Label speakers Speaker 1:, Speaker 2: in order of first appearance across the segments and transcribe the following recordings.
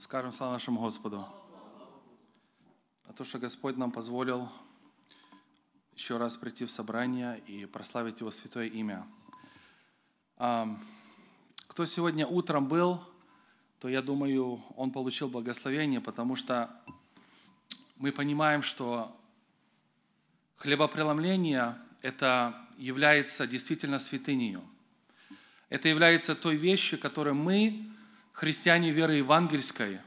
Speaker 1: Скажем слава нашему Господу. А то, что Господь нам позволил еще раз прийти в собрание и прославить Его святое имя. А, кто сегодня утром был, то я думаю, он получил благословение, потому что мы понимаем, что хлебопреломление – это является действительно святынею. Это является той вещью, которую мы христиане веры евангельской,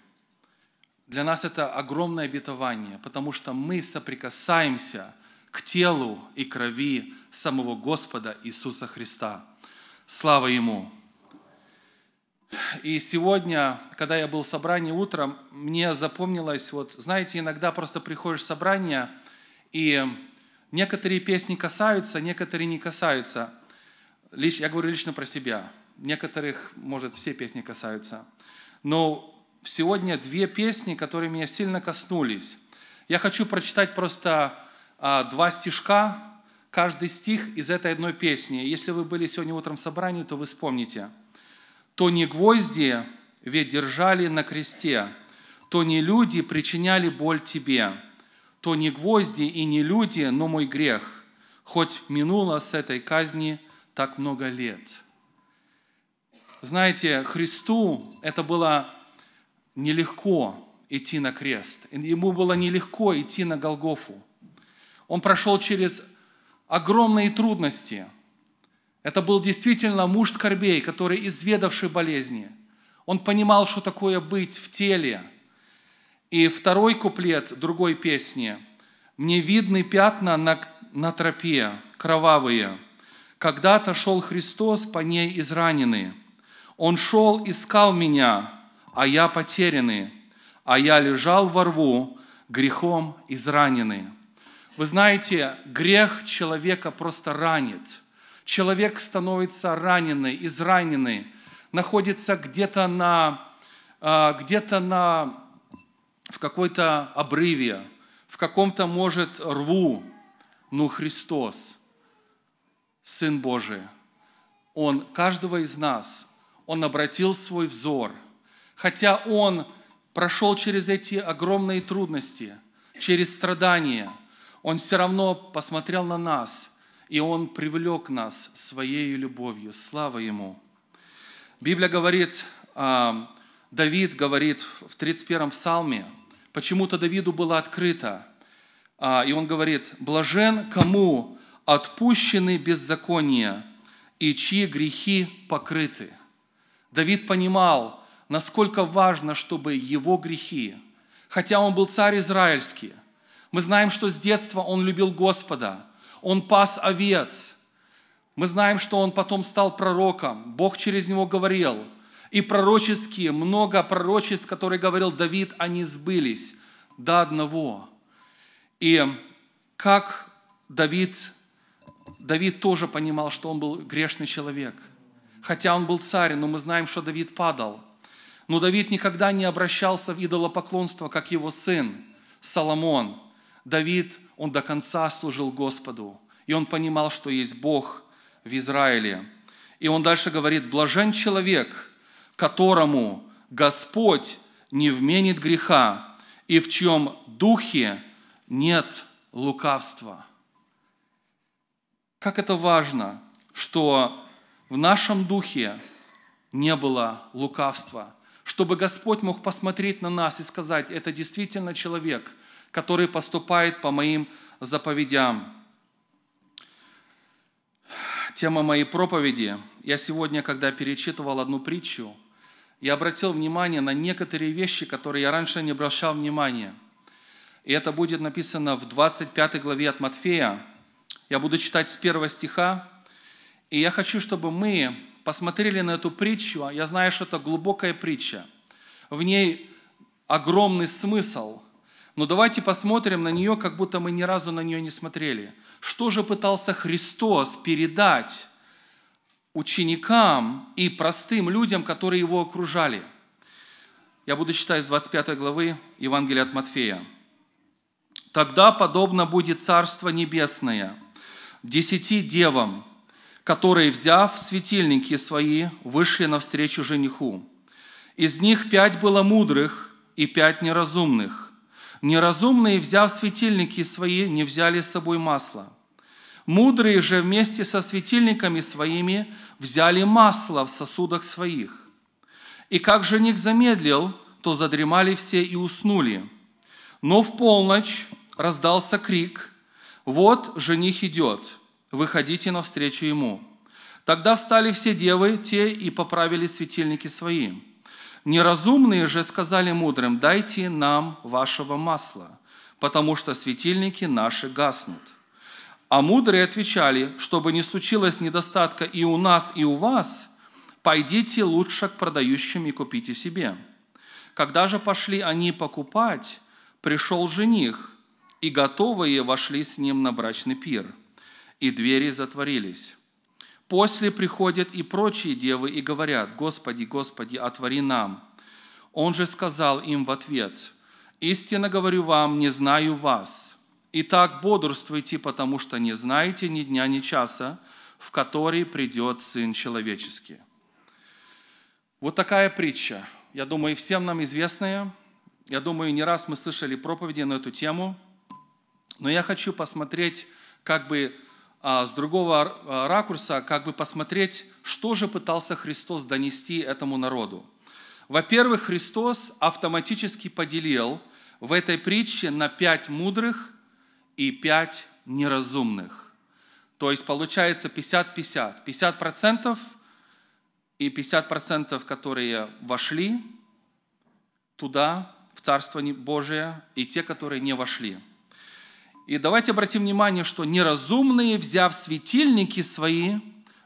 Speaker 1: для нас это огромное обетование, потому что мы соприкасаемся к телу и крови самого Господа Иисуса Христа. Слава Ему! И сегодня, когда я был в собрании утром, мне запомнилось, вот знаете, иногда просто приходишь в собрание, и некоторые песни касаются, некоторые не касаются. Лич, я говорю лично про себя. Некоторых, может, все песни касаются. Но сегодня две песни, которые меня сильно коснулись. Я хочу прочитать просто а, два стишка, каждый стих из этой одной песни. Если вы были сегодня утром в собрании, то вы вспомните. «То не гвозди, ведь держали на кресте, то не люди причиняли боль тебе, то не гвозди и не люди, но мой грех, хоть минуло с этой казни так много лет» знаете, Христу это было нелегко идти на крест. Ему было нелегко идти на Голгофу. Он прошел через огромные трудности. Это был действительно муж скорбей, который изведавший болезни. Он понимал, что такое быть в теле. И второй куплет другой песни. «Мне видны пятна на, на тропе, кровавые. Когда-то шел Христос, по ней израненный. Он шел, искал меня, а я потерянный, а я лежал во рву, грехом израненный. Вы знаете, грех человека просто ранит. Человек становится раненый, израненный, находится где-то на, а, где-то на, в какой-то обрыве, в каком-то, может, рву. Но ну, Христос, Сын Божий, Он каждого из нас он обратил свой взор. Хотя он прошел через эти огромные трудности, через страдания, он все равно посмотрел на нас, и он привлек нас своей любовью. Слава ему! Библия говорит, а, Давид говорит в 31-м псалме, почему-то Давиду было открыто, а, и он говорит, «Блажен кому отпущены беззакония, и чьи грехи покрыты». Давид понимал, насколько важно, чтобы его грехи, хотя он был царь израильский, мы знаем, что с детства он любил Господа, он пас овец, мы знаем, что он потом стал пророком, Бог через него говорил, и пророческие, много пророчеств, которые говорил Давид, они сбылись до одного. И как Давид, Давид тоже понимал, что он был грешный человек – хотя он был царь, но мы знаем, что Давид падал. Но Давид никогда не обращался в идолопоклонство, как его сын Соломон. Давид, он до конца служил Господу, и он понимал, что есть Бог в Израиле. И он дальше говорит, «Блажен человек, которому Господь не вменит греха, и в чьем духе нет лукавства». Как это важно, что в нашем духе не было лукавства, чтобы Господь мог посмотреть на нас и сказать, это действительно человек, который поступает по моим заповедям. Тема моей проповеди. Я сегодня, когда перечитывал одну притчу, я обратил внимание на некоторые вещи, которые я раньше не обращал внимания. И это будет написано в 25 главе от Матфея. Я буду читать с первого стиха, и я хочу, чтобы мы посмотрели на эту притчу. А я знаю, что это глубокая притча. В ней огромный смысл. Но давайте посмотрим на нее, как будто мы ни разу на нее не смотрели. Что же пытался Христос передать ученикам и простым людям, которые его окружали? Я буду читать из 25 главы Евангелия от Матфея. «Тогда подобно будет Царство Небесное десяти девам, которые, взяв светильники свои, вышли навстречу жениху. Из них пять было мудрых и пять неразумных. Неразумные, взяв светильники свои, не взяли с собой масла. Мудрые же вместе со светильниками своими взяли масло в сосудах своих. И как жених замедлил, то задремали все и уснули. Но в полночь раздался крик «Вот жених идет!» выходите навстречу ему. Тогда встали все девы, те и поправили светильники свои. Неразумные же сказали мудрым, дайте нам вашего масла, потому что светильники наши гаснут. А мудрые отвечали, чтобы не случилось недостатка и у нас, и у вас, пойдите лучше к продающим и купите себе. Когда же пошли они покупать, пришел жених, и готовые вошли с ним на брачный пир – и двери затворились. После приходят и прочие девы и говорят, «Господи, Господи, отвори нам». Он же сказал им в ответ, «Истинно говорю вам, не знаю вас. Итак, бодрствуйте, потому что не знаете ни дня, ни часа, в который придет Сын Человеческий». Вот такая притча. Я думаю, всем нам известная. Я думаю, не раз мы слышали проповеди на эту тему. Но я хочу посмотреть как бы а, с другого а, ракурса как бы посмотреть, что же пытался Христос донести этому народу. Во-первых, Христос автоматически поделил в этой притче на пять мудрых и пять неразумных. То есть получается 50-50. 50%, -50. 50 и 50%, которые вошли туда, в Царство Божие, и те, которые не вошли – и давайте обратим внимание, что неразумные, взяв светильники свои,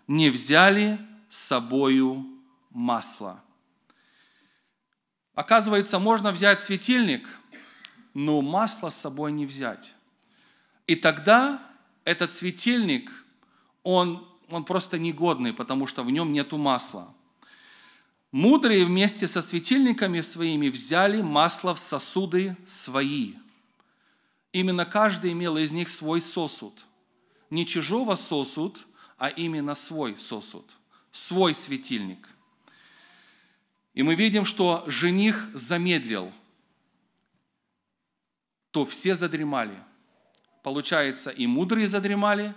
Speaker 1: не взяли с собою масло. Оказывается, можно взять светильник, но масло с собой не взять. И тогда этот светильник, он, он просто негодный, потому что в нем нету масла. Мудрые вместе со светильниками своими взяли масло в сосуды свои – Именно каждый имел из них свой сосуд. Не чужого сосуд, а именно свой сосуд, свой светильник. И мы видим, что жених замедлил, то все задремали. Получается, и мудрые задремали,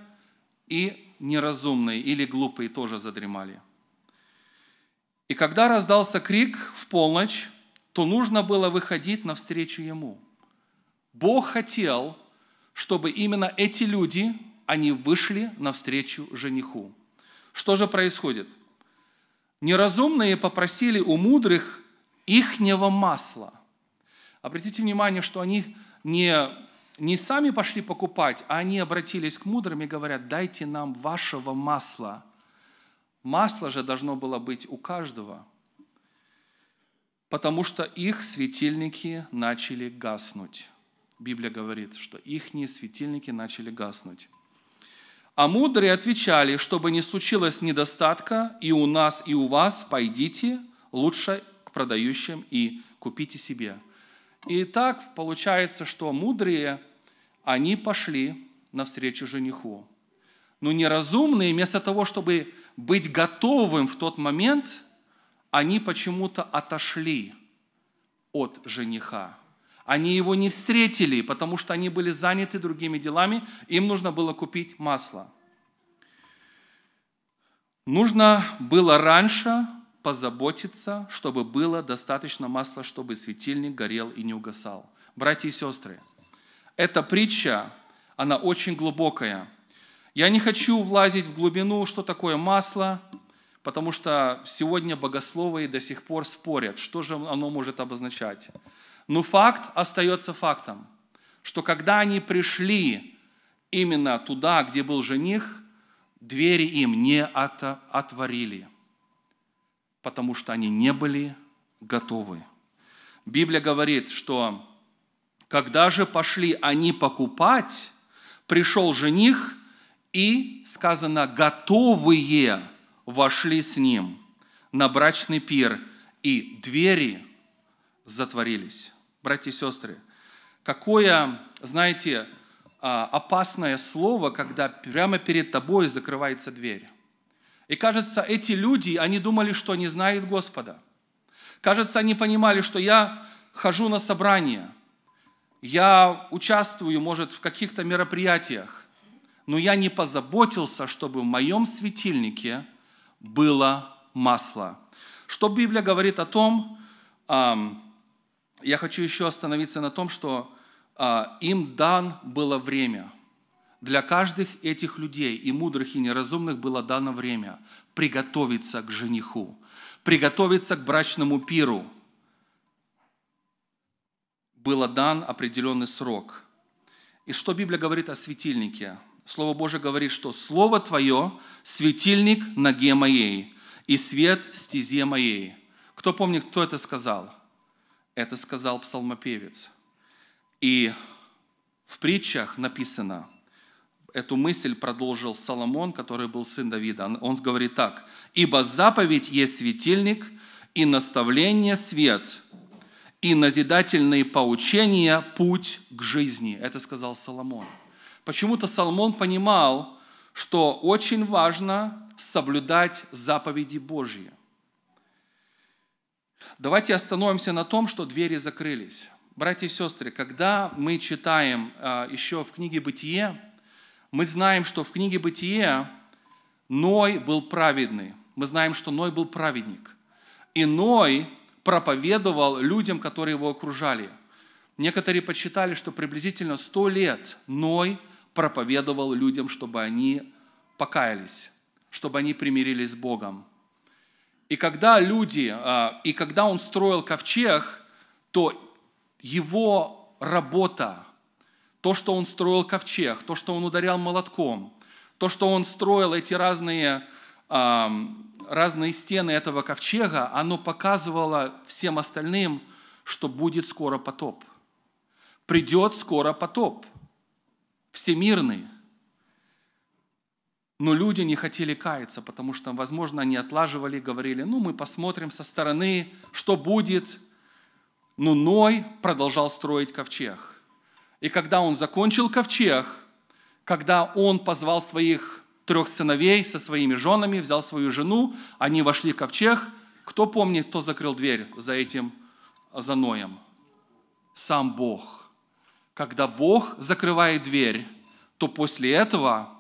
Speaker 1: и неразумные или глупые тоже задремали. И когда раздался крик в полночь, то нужно было выходить навстречу ему – Бог хотел, чтобы именно эти люди, они вышли навстречу жениху. Что же происходит? Неразумные попросили у мудрых ихнего масла. Обратите внимание, что они не, не сами пошли покупать, а они обратились к мудрым и говорят, дайте нам вашего масла. Масло же должно было быть у каждого, потому что их светильники начали гаснуть. Библия говорит, что ихние светильники начали гаснуть. А мудрые отвечали, чтобы не случилось недостатка и у нас, и у вас, пойдите лучше к продающим и купите себе. И так получается, что мудрые, они пошли навстречу жениху. Но неразумные, вместо того, чтобы быть готовым в тот момент, они почему-то отошли от жениха. Они его не встретили, потому что они были заняты другими делами, им нужно было купить масло. Нужно было раньше позаботиться, чтобы было достаточно масла, чтобы светильник горел и не угасал. Братья и сестры, эта притча, она очень глубокая. Я не хочу влазить в глубину, что такое масло, потому что сегодня богословы до сих пор спорят, что же оно может обозначать. Но факт остается фактом, что когда они пришли именно туда, где был жених, двери им не от отворили, потому что они не были готовы. Библия говорит, что когда же пошли они покупать, пришел жених, и, сказано, готовые вошли с ним на брачный пир, и двери затворились братья и сестры. Какое, знаете, а, опасное слово, когда прямо перед тобой закрывается дверь. И кажется, эти люди, они думали, что они знают Господа. Кажется, они понимали, что я хожу на собрания, я участвую, может, в каких-то мероприятиях, но я не позаботился, чтобы в моем светильнике было масло. Что Библия говорит о том, я хочу еще остановиться на том, что а, им дан было время. Для каждых этих людей, и мудрых, и неразумных, было дано время приготовиться к жениху, приготовиться к брачному пиру. Было дан определенный срок. И что Библия говорит о светильнике? Слово Божие говорит, что «Слово Твое – светильник ноге моей и свет стезе моей». Кто помнит, кто это сказал? – это сказал псалмопевец. И в притчах написано, эту мысль продолжил Соломон, который был сын Давида. Он говорит так, «Ибо заповедь есть светильник, и наставление – свет, и назидательные поучения – путь к жизни». Это сказал Соломон. Почему-то Соломон понимал, что очень важно соблюдать заповеди Божьи. Давайте остановимся на том, что двери закрылись. Братья и сестры, когда мы читаем э, еще в книге «Бытие», мы знаем, что в книге «Бытие» Ной был праведный. Мы знаем, что Ной был праведник. И Ной проповедовал людям, которые его окружали. Некоторые подсчитали, что приблизительно 100 лет Ной проповедовал людям, чтобы они покаялись, чтобы они примирились с Богом. И когда люди, а, и когда он строил ковчег, то его работа, то, что он строил ковчег, то, что он ударял молотком, то, что он строил эти разные, а, разные стены этого ковчега, оно показывало всем остальным, что будет скоро потоп. Придет скоро потоп. Всемирный. Но люди не хотели каяться, потому что, возможно, они отлаживали, говорили, ну, мы посмотрим со стороны, что будет. Но Ной продолжал строить ковчег. И когда он закончил ковчег, когда он позвал своих трех сыновей со своими женами, взял свою жену, они вошли в ковчег. Кто помнит, кто закрыл дверь за этим, за Ноем? Сам Бог. Когда Бог закрывает дверь, то после этого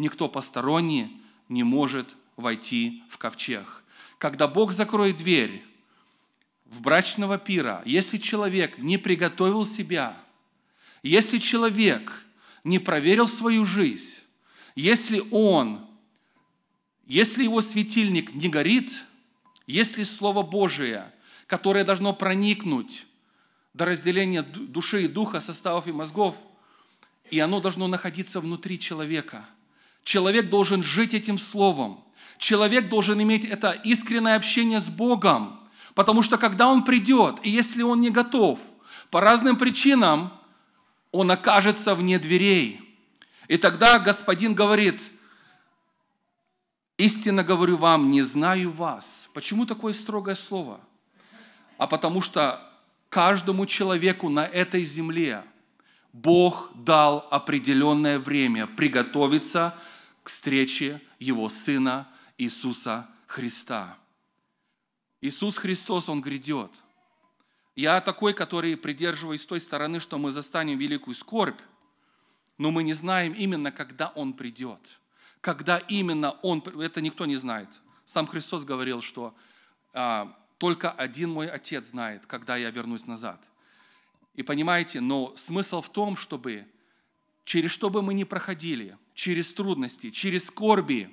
Speaker 1: никто посторонний не может войти в ковчег. Когда Бог закроет дверь в брачного пира, если человек не приготовил себя, если человек не проверил свою жизнь, если он, если его светильник не горит, если Слово Божие, которое должно проникнуть до разделения души и духа, составов и мозгов, и оно должно находиться внутри человека – Человек должен жить этим словом. Человек должен иметь это искреннее общение с Богом. Потому что когда он придет, и если он не готов, по разным причинам он окажется вне дверей. И тогда Господин говорит, истинно говорю вам, не знаю вас. Почему такое строгое слово? А потому что каждому человеку на этой земле Бог дал определенное время приготовиться – к встрече Его Сына Иисуса Христа. Иисус Христос, Он грядет. Я такой, который придерживаюсь той стороны, что мы застанем великую скорбь, но мы не знаем именно, когда Он придет. Когда именно Он, это никто не знает. Сам Христос говорил, что а, только один мой Отец знает, когда я вернусь назад. И понимаете, но смысл в том, чтобы через что бы мы ни проходили – через трудности, через скорби,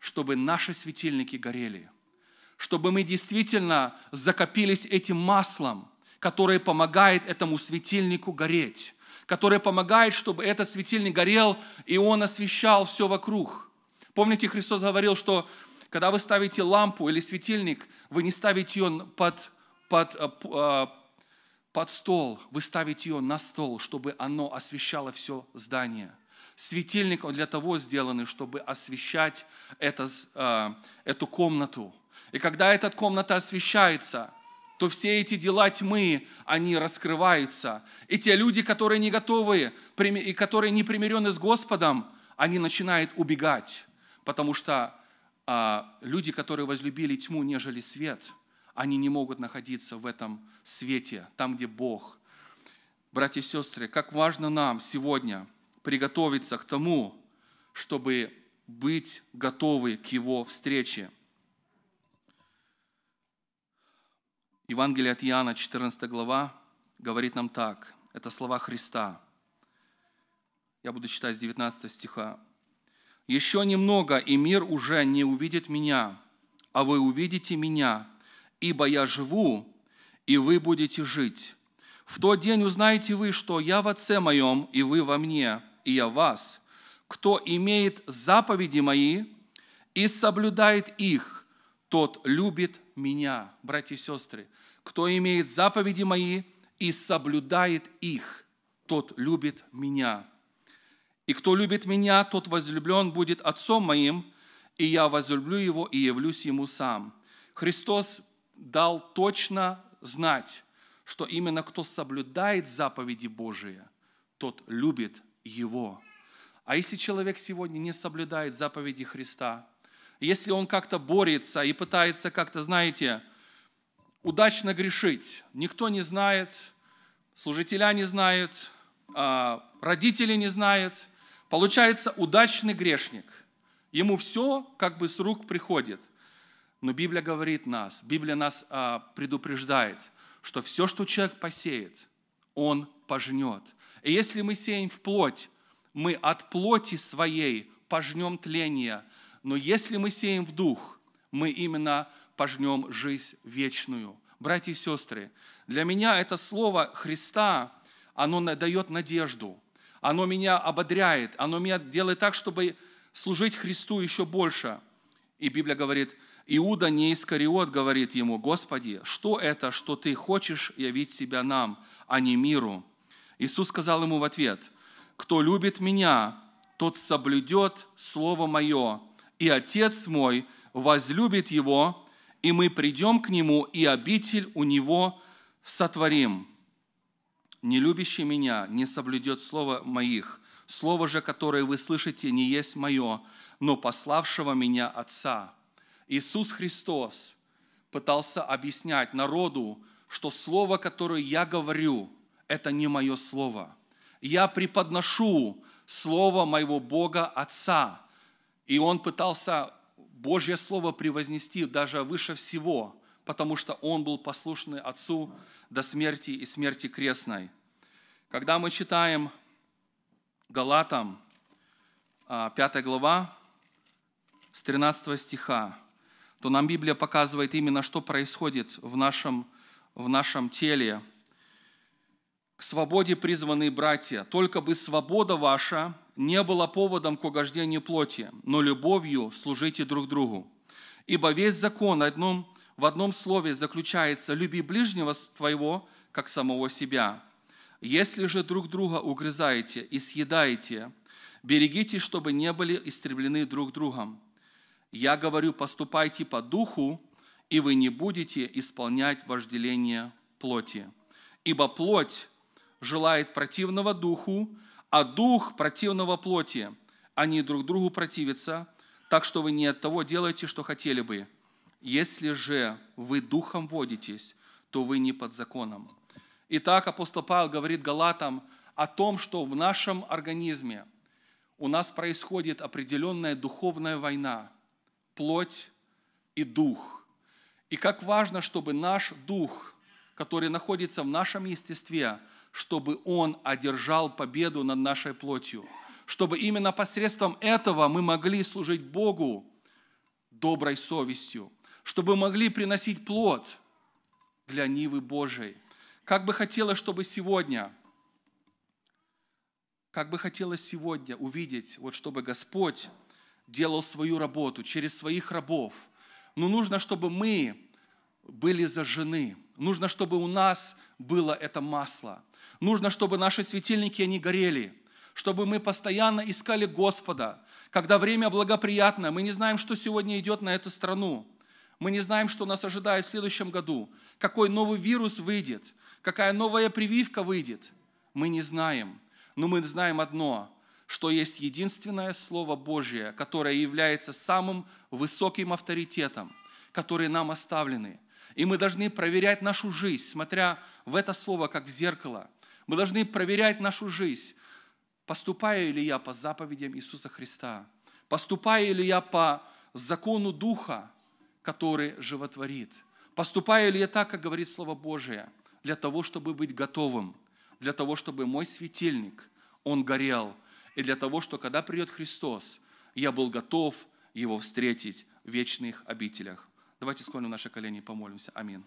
Speaker 1: чтобы наши светильники горели, чтобы мы действительно закопились этим маслом, которое помогает этому светильнику гореть, которое помогает, чтобы этот светильник горел, и он освещал все вокруг. Помните, Христос говорил, что когда вы ставите лампу или светильник, вы не ставите ее под, под, э, э, под стол, вы ставите ее на стол, чтобы оно освещало все здание – Светильник для того сделаны, чтобы освещать это, э, эту комнату. И когда эта комната освещается, то все эти дела тьмы, они раскрываются. И те люди, которые не готовы, и которые не примирены с Господом, они начинают убегать, потому что а, люди, которые возлюбили тьму, нежели свет, они не могут находиться в этом свете, там, где Бог. Братья и сестры, как важно нам сегодня – приготовиться к тому, чтобы быть готовы к Его встрече. Евангелие от Иоанна, 14 глава, говорит нам так. Это слова Христа. Я буду читать с 19 стиха. «Еще немного, и мир уже не увидит меня, а вы увидите меня, ибо я живу, и вы будете жить. В тот день узнаете вы, что я в Отце моем, и вы во мне, и я вас. Кто имеет заповеди мои и соблюдает их, тот любит меня, братья и сестры. Кто имеет заповеди мои и соблюдает их, тот любит меня. И кто любит меня, тот возлюблен будет Отцом моим, и я возлюблю его и явлюсь ему сам. Христос дал точно знать, что именно кто соблюдает заповеди Божии, тот любит его. А если человек сегодня не соблюдает заповеди Христа, если он как-то борется и пытается как-то, знаете, удачно грешить, никто не знает, служителя не знает, а, родители не знают, получается удачный грешник. Ему все как бы с рук приходит. Но Библия говорит нас, Библия нас а, предупреждает, что все, что человек посеет, он пожнет – и если мы сеем в плоть, мы от плоти своей пожнем тление, но если мы сеем в дух, мы именно пожнем жизнь вечную. Братья и сестры, для меня это слово Христа, оно дает надежду, оно меня ободряет, оно меня делает так, чтобы служить Христу еще больше. И Библия говорит, Иуда не Искариот говорит ему, «Господи, что это, что ты хочешь явить себя нам, а не миру?» Иисус сказал ему в ответ, «Кто любит меня, тот соблюдет Слово Мое, и Отец мой возлюбит его, и мы придем к нему, и обитель у него сотворим. Не любящий меня не соблюдет Слово Моих, Слово же, которое вы слышите, не есть мое, но пославшего меня Отца». Иисус Христос пытался объяснять народу, что слово, которое я говорю – это не мое слово. Я преподношу слово моего Бога Отца. И он пытался Божье слово превознести даже выше всего, потому что он был послушный Отцу до смерти и смерти крестной. Когда мы читаем Галатам 5 а, глава с 13 стиха, то нам Библия показывает именно, что происходит в нашем, в нашем теле – к свободе призваны братья, только бы свобода ваша не была поводом к угождению плоти, но любовью служите друг другу. Ибо весь закон одном, в одном слове заключается «люби ближнего твоего, как самого себя». Если же друг друга угрызаете и съедаете, берегите, чтобы не были истреблены друг другом. Я говорю, поступайте по духу, и вы не будете исполнять вожделение плоти. Ибо плоть желает противного духу, а дух противного плоти. Они друг другу противятся, так что вы не от того делаете, что хотели бы. Если же вы духом водитесь, то вы не под законом. Итак, апостол Павел говорит Галатам о том, что в нашем организме у нас происходит определенная духовная война, плоть и дух. И как важно, чтобы наш дух, который находится в нашем естестве, чтобы Он одержал победу над нашей плотью, чтобы именно посредством этого мы могли служить Богу доброй совестью, чтобы могли приносить плод для Нивы Божией. Как бы хотелось, чтобы сегодня, как бы хотелось сегодня увидеть, вот чтобы Господь делал свою работу через своих рабов. Но нужно, чтобы мы были зажжены. Нужно, чтобы у нас было это масло – Нужно, чтобы наши светильники, они горели, чтобы мы постоянно искали Господа, когда время благоприятно, мы не знаем, что сегодня идет на эту страну, мы не знаем, что нас ожидает в следующем году, какой новый вирус выйдет, какая новая прививка выйдет. Мы не знаем, но мы знаем одно, что есть единственное Слово Божье, которое является самым высоким авторитетом, который нам оставлены. И мы должны проверять нашу жизнь, смотря в это Слово, как в зеркало – мы должны проверять нашу жизнь. Поступаю ли я по заповедям Иисуса Христа? Поступаю ли я по закону Духа, который животворит? Поступаю ли я так, как говорит Слово Божие, для того, чтобы быть готовым, для того, чтобы мой светильник, он горел, и для того, что когда придет Христос, я был готов Его встретить в вечных обителях. Давайте склоним наши колени и помолимся. Аминь.